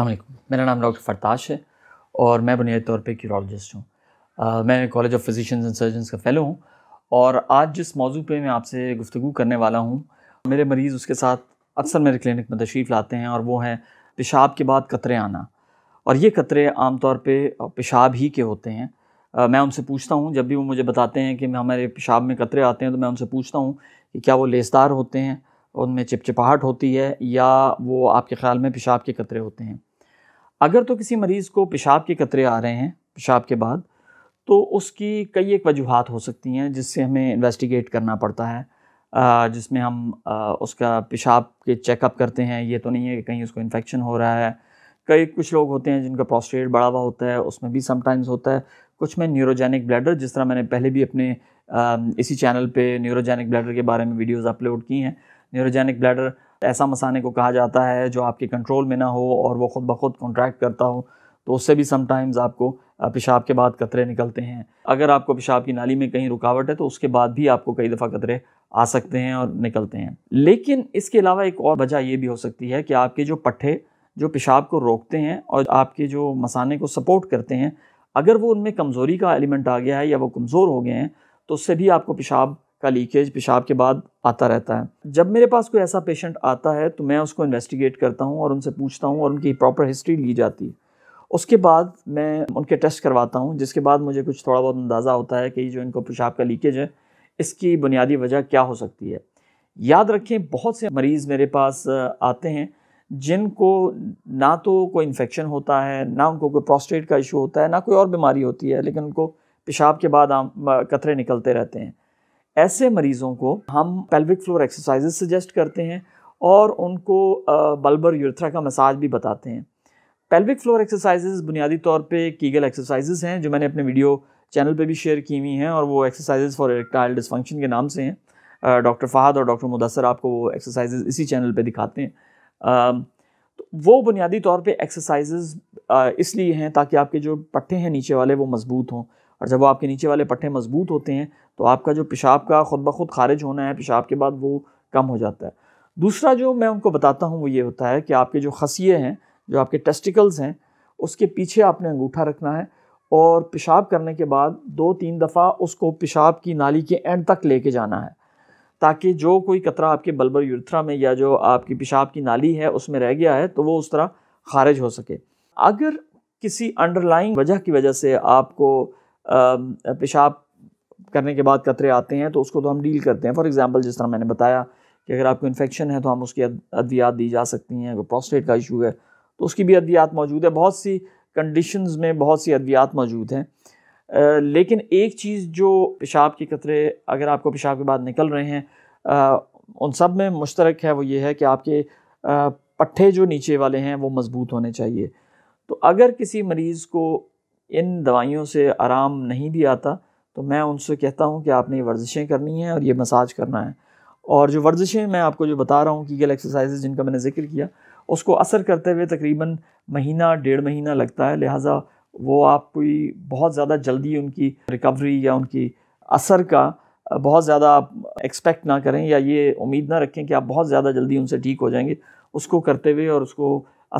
अलैक्म मेरा नाम डॉक्टर फरताश है और मैं बुनियादी तौर पर क्यूरोलॉजिस्ट हूँ मैं college of physicians and surgeons का फ़ेलो हूँ और आज जिस मौजू पे मैं आपसे गुफ्तु करने वाला हूँ मेरे मरीज़ उसके साथ अक्सर मेरे क्लिनिक में तशरीफ़ लाते हैं और वो हैं पेशाब के बाद कतरे आना और ये कतरे आम तौर पर पेशाब ही के होते हैं आ, मैं उनसे पूछता हूँ जब भी वो मुझे बताते हैं कि हमारे पेशाब में कतरे आते हैं तो मैं उनसे पूछता हूँ कि क्या वो लेसदार होते हैं उनमें चिपचिपाहट होती है या वो आपके ख्याल में पेशाब के कतरे होते हैं अगर तो किसी मरीज़ को पेशाब के कतरे आ रहे हैं पेशाब के बाद तो उसकी कई एक वजूहत हो सकती हैं जिससे हमें इन्वेस्टिगेट करना पड़ता है जिसमें हम उसका पेशाब के चेकअप करते हैं ये तो नहीं है कि कहीं उसको इन्फेक्शन हो रहा है कई कुछ लोग होते हैं जिनका प्रोस्टेट बढ़ा हुआ होता है उसमें भी समटाइम्स होता है कुछ में न्यूरोजेनिक ब्लैडर जिस तरह मैंने पहले भी अपने इसी चैनल पे न्यूरोजेनिक ब्लैडर के बारे में वीडियोस अपलोड की हैं न्यूरोजेनिक ब्लैडर ऐसा मसाने को कहा जाता है जो आपके कंट्रोल में ना हो और वो खुद ब खुद कॉन्ट्रैक्ट करता हो तो उससे भी समटाइम्स आपको पेशाब के बाद कतरे निकलते हैं अगर आपको पेशाब की नाली में कहीं रुकावट है तो उसके बाद भी आपको कई दफ़ा कतरे आ सकते हैं और निकलते हैं लेकिन इसके अलावा एक और वजह ये भी हो सकती है कि आपके जो पट्ठे जो पेशाब को रोकते हैं और आपके जो मसाने को सपोर्ट करते हैं अगर वो उनमें कमज़ोरी का एलिमेंट आ गया है या वो कमज़ोर हो गए हैं तो उससे भी आपको पेशाब का लीकेज पेशाब के बाद आता रहता है जब मेरे पास कोई ऐसा पेशेंट आता है तो मैं उसको इन्वेस्टिगेट करता हूँ और उनसे पूछता हूँ और उनकी प्रॉपर हिस्ट्री ली जाती है उसके बाद मैं उनके टेस्ट करवाता हूँ जिसके बाद मुझे कुछ थोड़ा बहुत अंदाज़ा होता है कि जो इनको पेशाब का लीकेज है इसकी बुनियादी वजह क्या हो सकती है याद रखें बहुत से मरीज़ मेरे पास आते हैं जिनको ना तो कोई इन्फेक्शन होता है ना उनको कोई प्रोस्टेट का इशू होता है ना कोई और बीमारी होती है लेकिन उनको पेशाब के बाद कतरे निकलते रहते हैं ऐसे मरीज़ों को हम पेल्विक फ्लोर एक्सरसाइजेज सजेस्ट करते हैं और उनको बल्बर यूरथ्रा का मसाज भी बताते हैं पेल्विक फ्लोर एक्सरसाइजेज बुनियादी तौर पे कीगल एक्सरसाइजेज हैं जो मैंने अपने वीडियो चैनल पे भी शेयर की हुई हैं और वो एक्सरसाइजेज फॉर इरेक्टाइल डिसफंक्शन के नाम से हैं डॉक्टर फहद और डॉक्टर मुदसर आपको वो एक्सरसाइजेज इसी चैनल पर दिखाते हैं तो वो बुनियादी तौर पर एक्सरसाइजेज इसलिए हैं ताकि आपके जो पट्टे हैं नीचे वाले वो मजबूत हों और जब वो आपके नीचे वाले पट्टे मजबूत होते हैं तो आपका जो पेशाब का खुद ब खुद खारिज होना है पेशाब के बाद वो कम हो जाता है दूसरा जो मैं उनको बताता हूँ वो ये होता है कि आपके जो खसिए हैं जो आपके टेस्टिकल्स हैं उसके पीछे आपने अंगूठा रखना है और पेशाब करने के बाद दो तीन दफ़ा उसको पेशाब की नाली के एंड तक लेके जाना है ताकि जो कोई कतरा आपके बल्बर यूथ्रा में या जो आपकी पेशाब की नाली है उसमें रह गया है तो वो उस तरह खारिज हो सके अगर किसी अंडरलाइंग वजह की वजह से आपको पेशाब करने के बाद कतरे आते हैं तो उसको तो हम डील करते हैं फॉर एग्ज़ाम्पल जिस तरह मैंने बताया कि अगर आपको इन्फेक्शन है तो हम उसकी अद्वियात दी जा सकती हैं अगर प्रोस्टेट का इशू है तो उसकी भी अद्वियात मौजूद है बहुत सी कंडीशन में बहुत सी अद्वियात मौजूद हैं लेकिन एक चीज़ जो पेशाब के कतरे अगर आपको पेशाब के बाद निकल रहे हैं आ, उन सब में मुश्तरक है वो ये है कि आपके पट्ठे जो नीचे वाले हैं वो मज़बूत होने चाहिए तो अगर किसी मरीज़ को इन दवाइयों से आराम नहीं भी आता तो मैं उनसे कहता हूँ कि आपने ये वर्जिशें करनी हैं और ये मसाज करना है और जो वर्जिशें मैं आपको जो बता रहा हूँ कीगल एक्सरसाइज जिनका मैंने जिक्र किया उसको असर करते हुए तकरीबन महीना डेढ़ महीना लगता है लिहाजा वो आप कोई बहुत ज़्यादा जल्दी उनकी रिकवरी या उनकी असर का बहुत ज़्यादा आप एक्सपेक्ट ना करें या ये उम्मीद ना रखें कि आप बहुत ज़्यादा जल्दी उनसे ठीक हो जाएंगे उसको करते हुए और उसको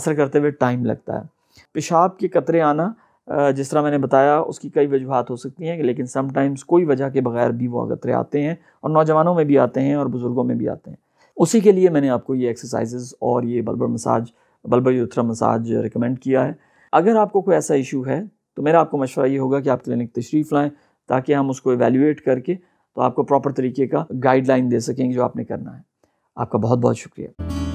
असर करते हुए टाइम लगता है पेशाब के कतरे आना जिस तरह मैंने बताया उसकी कई वजूहत हो सकती हैं लेकिन समटाइम्स कोई वजह के बगैर भी वो अगतरे आते हैं और नौजवानों में भी आते हैं और बुज़ुर्गों में भी आते हैं उसी के लिए मैंने आपको ये एक्सरसाइजेज़ और ये bulbar massage bulbar urethra massage recommend किया है अगर आपको कोई ऐसा इशू है तो मेरा आपको मशवरा ये होगा कि आप क्लिनिक तशरीफ़ लाएँ ताकि हम उसको एवेल्यूट करके तो आपको प्रॉपर तरीके का गाइडलाइन दे सकेंगे जो आपने करना है आपका बहुत बहुत शुक्रिया